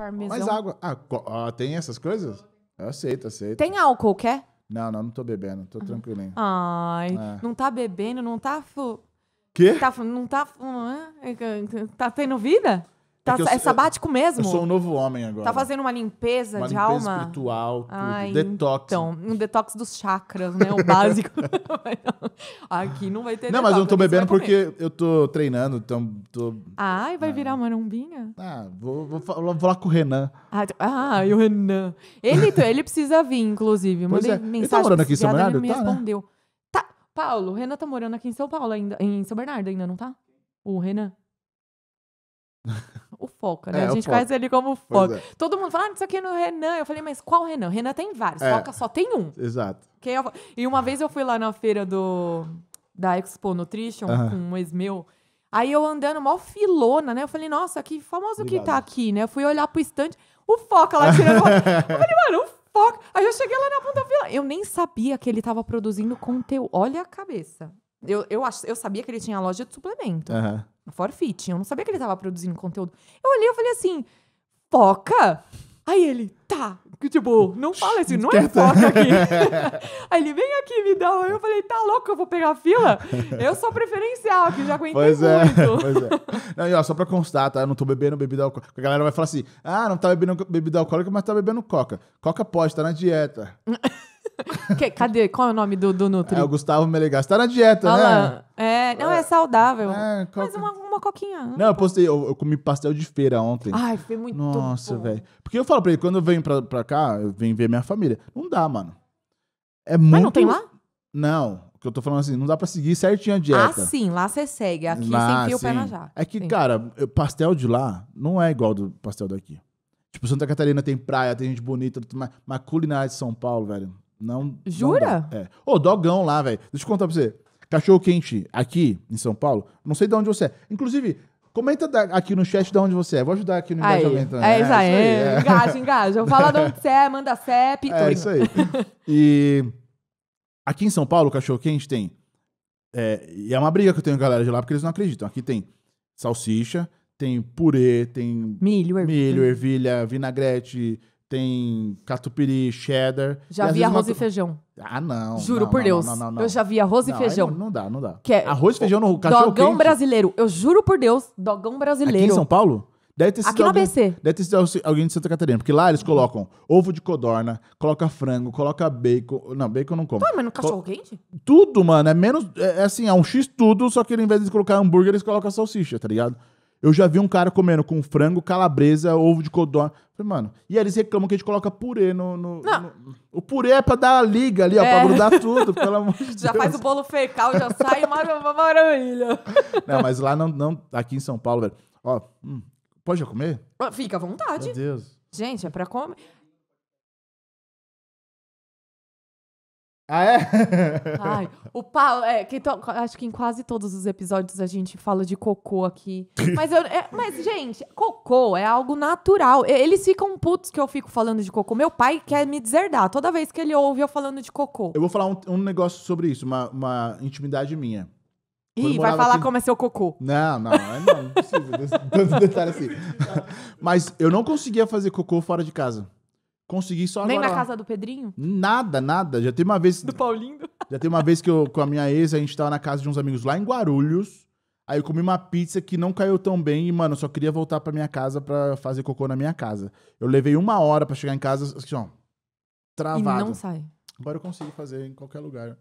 parmesão. Mas água. Ah, ah, tem essas coisas? Eu aceito, aceito. Tem álcool, quer? Não, não, não tô bebendo. Tô tranquilinho. Ai, é. não tá bebendo, não tá. Fu... Quê? Tá, não tá. É, é, tá tendo vida? Tá, eu, é sabático mesmo? Eu sou um novo homem agora. Tá fazendo uma limpeza uma de alma? espiritual, tudo. Ai, detox. Então, um detox dos chakras, né? O básico. Aqui não vai ter Não, detox, mas eu não tô bebendo porque eu tô treinando, então tô... Ai, vai ah. virar uma marumbinha? Ah, vou, vou, vou, vou, lá com o Renan. Ah, ah e o Renan. Ele, ele precisa vir, inclusive. Pois Mandei é. mensagem. Ele tá morando aqui em São Bernardo? Ele me tá, né? respondeu. Né? Tá. Paulo, o Renan tá morando aqui em São Paulo ainda. Em São Bernardo ainda, não tá? O Renan. o Foca, né? É, a gente faz ele como Foca. É. Todo mundo fala, ah, isso aqui é no Renan. Eu falei, mas qual Renan? Renan tem vários, é. Foca só tem um. Exato. Quem é E uma vez eu fui lá na feira do da Expo Nutrition uh -huh. com um ex meu. Aí eu andando, mó filona, né? Eu falei, nossa, que famoso Obrigado. que tá aqui, né? Eu fui olhar pro estande, o Foca lá tirando. eu falei, mano, o Foca. Aí eu cheguei lá na ponta fila. Eu nem sabia que ele tava produzindo conteúdo. Olha a cabeça. Eu, eu, ach... eu sabia que ele tinha loja de suplemento. Uhum forfit. Eu não sabia que ele tava produzindo conteúdo. Eu olhei e falei assim, foca? Aí ele, tá, tipo, não fala assim, não é foca aqui. Aí ele, vem aqui, me dá. Eu falei, tá louco, eu vou pegar a fila? Eu sou preferencial, que já aguentei pois é, muito. Pois é, não, e ó, só pra constar, tá? Eu não tô bebendo bebida alcoólica. A galera vai falar assim, ah, não tá bebendo bebida alcoólica, mas tá bebendo coca. Coca pode, tá na dieta. que, cadê? Qual é o nome do, do Nutri? É o Gustavo Melegas. Tá na dieta, né? É, não, é saudável. É, Mas uma, uma coquinha. Não, eu postei, eu, eu, comi pastel de feira ontem. Ai, foi muito Nossa, velho. Porque eu falo pra ele, quando eu venho pra, pra cá, eu venho ver minha família. Não dá, mano. É muito... Mas não tem lá? Não. O que eu tô falando assim, não dá pra seguir certinho a dieta. Ah, sim, lá você segue. Aqui lá, sem fio, pé na É que, sim. cara, pastel de lá não é igual do pastel daqui. Tipo, Santa Catarina tem praia, tem gente bonita, mas, mas culinária de São Paulo, velho. Não. Jura? Não é. Ô, dogão lá, velho. Deixa eu contar pra você. Cachorro quente aqui em São Paulo, não sei de onde você é. Inclusive, comenta da, aqui no chat de onde você é. Vou ajudar aqui no aí. engajamento. Né? É, isso é aí. É. Engaja, engaja. Fala de onde você é, manda CEP. É, isso aí. e aqui em São Paulo, cachorro quente tem. É, e é uma briga que eu tenho com a galera de lá, porque eles não acreditam. Aqui tem salsicha, tem purê, tem milho, ervilha, milho, ervilha vinagrete, tem catupiry, cheddar. Já vi arroz uma... e feijão. Ah, não. Juro não, por não, Deus. Não, eu já vi arroz e feijão. Não dá, não dá. É arroz e feijão no cachorro Dogão quente. brasileiro. Eu juro por Deus, dogão brasileiro. Aqui em São Paulo? Deve ter sido Aqui na alguém, Deve ter sido alguém de Santa Catarina. Porque lá eles colocam ovo de codorna, coloca frango, coloca bacon. Não, bacon não como. mas no cachorro quente? Tudo, mano. É menos. É, é, assim, é um X tudo, só que ao invés de colocar hambúrguer, eles colocam salsicha, tá ligado? Eu já vi um cara comendo com frango, calabresa, ovo de codorna. Falei, mano. E eles reclamam que a gente coloca purê no. no, no... o purê é pra dar a liga ali, ó, é. pra grudar tudo, pelo amor de Deus. Já faz o bolo fecal, já sai uma maravilha. Não, mas lá não, não. Aqui em São Paulo, velho. Ó, hum, pode já comer? Ah, fica à vontade. Meu Deus. Gente, é pra comer. Ah, é? Ai, o Paulo. É, que to, acho que em quase todos os episódios a gente fala de cocô aqui. Mas, eu, é, mas, gente, cocô é algo natural. Eles ficam putos que eu fico falando de cocô. Meu pai quer me deserdar toda vez que ele ouve eu falando de cocô. Eu vou falar um, um negócio sobre isso, uma, uma intimidade minha. Ih, vai falar aqui... como é seu cocô. Não, não, é não, não precisa. Tanto detalhe assim. Mas eu não conseguia fazer cocô fora de casa. Consegui só Nem agora. Nem na casa do Pedrinho? Nada, nada. Já tem uma vez. Do Paulinho? Já tem uma vez que eu, com a minha ex, a gente tava na casa de uns amigos lá em Guarulhos. Aí eu comi uma pizza que não caiu tão bem e, mano, eu só queria voltar pra minha casa pra fazer cocô na minha casa. Eu levei uma hora pra chegar em casa, assim, ó, travado. E não sai. Agora eu consigo fazer em qualquer lugar,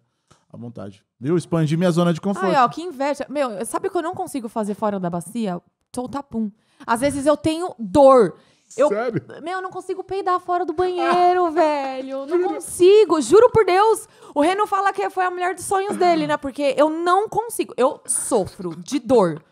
à vontade. Viu? Expandi minha zona de conforto. Ai, ó, que inveja. Meu, sabe que eu não consigo fazer fora da bacia? Soltar pum. Às vezes eu tenho dor. Eu, Sério? Meu, eu não consigo peidar fora do banheiro, velho. Não consigo, juro por Deus. O Reno fala que foi a mulher dos sonhos dele, né? Porque eu não consigo. Eu sofro de dor.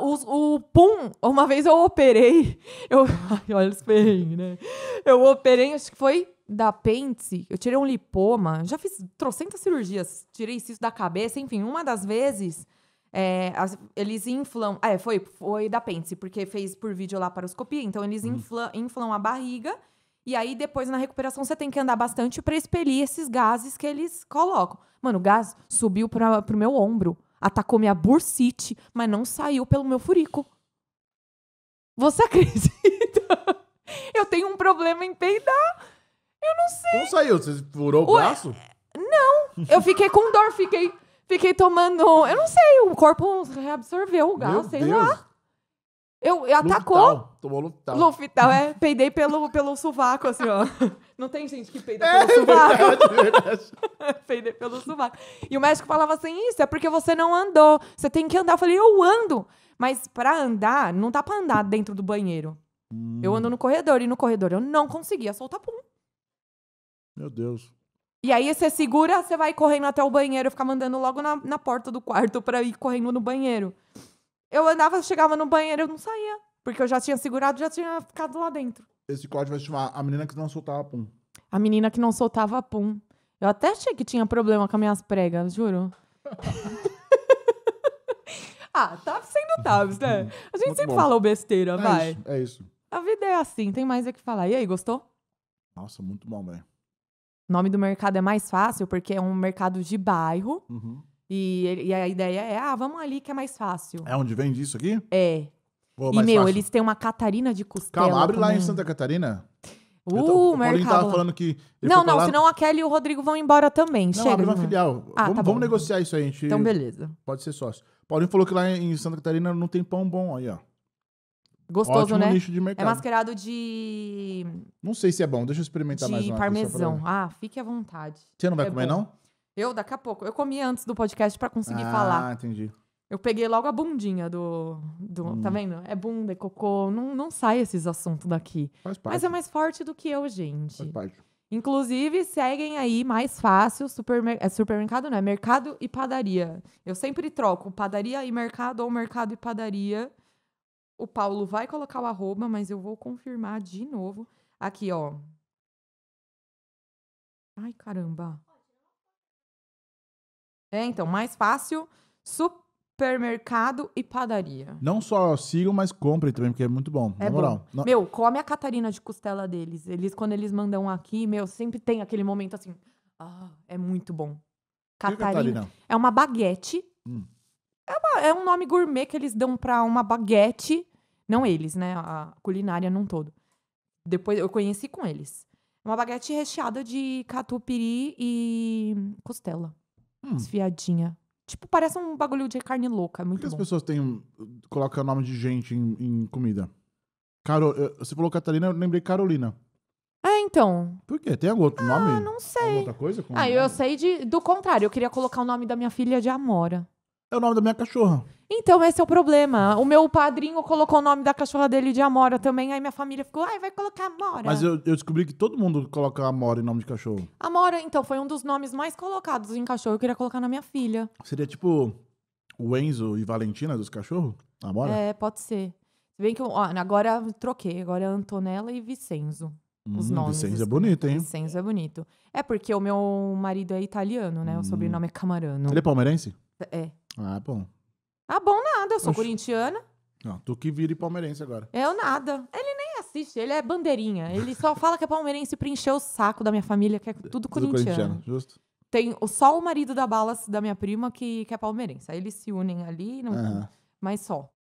O, o pum, uma vez eu operei. Eu, ai, olha os perrengues, né? Eu operei, acho que foi da pente Eu tirei um lipoma. Já fiz trocentas cirurgias. Tirei isso da cabeça. Enfim, uma das vezes é, as, eles inflam. é, foi, foi da Pence, porque fez por vídeo lá paroscopia. Então, eles uhum. inflam, inflam a barriga. E aí, depois, na recuperação, você tem que andar bastante para expelir esses gases que eles colocam. Mano, o gás subiu pra, pro meu ombro, atacou minha bursite, mas não saiu pelo meu furico. Você acredita? Eu tenho um problema em peidar. Eu não sei. Como saiu? Você furou o Ué, braço? Não. Eu fiquei com dor, fiquei. Fiquei tomando. Eu não sei, o corpo reabsorveu o gás, Meu sei Deus. lá. Eu, eu atacou. Tomou Luftal. Luftal, é. Peidei pelo, pelo sovaco, assim, ó. Não tem gente que peida é, pelo sovaco. É verdade, verdade. peidei pelo sovaco. E o médico falava assim: isso é porque você não andou. Você tem que andar. Eu falei: eu ando. Mas para andar, não dá pra andar dentro do banheiro. Hum. Eu ando no corredor e no corredor eu não conseguia soltar pum. Meu Deus. E aí você segura, você vai correndo até o banheiro, eu ficava logo na, na porta do quarto para ir correndo no banheiro. Eu andava, chegava no banheiro, eu não saía. Porque eu já tinha segurado, já tinha ficado lá dentro. Esse código vai se chamar A Menina que Não Soltava Pum. A Menina que Não Soltava Pum. Eu até achei que tinha problema com as minhas pregas, juro. ah, tá sendo Tabs, né? A gente Muito sempre bom. falou besteira, é vai. Isso, é isso. A vida é assim, tem mais o é que falar. E aí, gostou? Nossa, muito bom, velho. O nome do mercado é mais fácil porque é um mercado de bairro. Uhum. E, e, a ideia é, ah, vamos ali que é mais fácil. É onde vende isso aqui? É. Boa, é e, meu, fácil. eles têm uma Catarina de costela. Calma, abre também. lá em Santa Catarina. Uh, tô, o Paulinho tava falando que. Não, não, senão a Kelly e o Rodrigo vão embora também. Não, Chega. Abre uma filial. Ah, vamos, tá vamos negociar isso aí, gente. Então, beleza. Pode ser sócio. Paulinho falou que lá em Santa Catarina não tem pão bom aí, ó. Gostoso, Ótimo né? de mercado. É mascarado de. Não sei se é bom, deixa eu experimentar mais de uma aqui, parmesão. Ah, fique à vontade. Você não vai É comer, bom. não? Eu, daqui a pouco. Eu comi antes do podcast pra conseguir ah, falar. Ah, entendi. Eu peguei logo a bundinha do. do hum. Tá vendo? É bunda, é cocô. Não, não sai esses assuntos daqui. Faz parte. Mas é mais forte do que eu, gente. Faz parte. Inclusive, seguem aí mais fácil supermer... é supermercado, não é? Mercado e padaria. Eu sempre troco padaria e mercado ou mercado e padaria. O Paulo vai colocar o arroba, mas eu vou confirmar de novo. Aqui, ó. Ai, caramba. É, então, mais fácil. Supermercado e padaria. Não só sigam, mas comprem também, porque é muito bom. É na moral. Bom. Meu, come a Catarina de costela deles. Eles, quando eles mandam aqui, meu, sempre tem aquele momento assim. Ah, é muito bom. Catarina. Catarina? É uma baguete. Hum. É, uma, é um nome gourmet que eles dão para uma baguete. Não eles, né? A culinária num todo. Depois eu conheci com eles. Uma baguete recheada de catupiry e costela. Hum. Esfiadinha. Tipo, parece um bagulho de carne louca. É muito Por que as pessoas têm, colocam o nome de gente em, em comida? Carol, você falou Catarina, eu lembrei Carolina. É, então. Por quê? Tem algum outro ah, nome? Ah, não sei. Alguma outra coisa? ah, eu sei de, do contrário. Eu queria colocar o nome da minha filha de Amora é o nome da minha cachorra. Então, esse é o problema. O meu padrinho colocou o nome da cachorra dele de Amora também, aí minha família ficou, ai, vai colocar Amora. Mas eu, eu descobri que todo mundo coloca Amora em nome de cachorro. Amora, então, foi um dos nomes mais colocados em cachorro. Eu queria colocar na minha filha. Seria tipo o Enzo e Valentina dos cachorros? Amora? É, pode ser. Se bem que eu, ó, agora troquei, agora é Antonella e Vicenzo. Os hum, nomes. Vicenzo é bonito, hein? Vicenzo é bonito. É porque o meu marido é italiano, né? O hum. sobrenome é Camarano. Ele é palmeirense? É. Ah, bom. Ah, bom nada, eu sou Oxi. corintiana. Não, tu que vire palmeirense agora. Eu nada. Ele nem assiste, ele é bandeirinha. Ele só fala que é palmeirense pra encher o saco da minha família, que é tudo corintiano. corintiano justo. Tem só o marido da Balas, da minha prima, que, que é palmeirense. Aí eles se unem ali, não... Aham. mas só.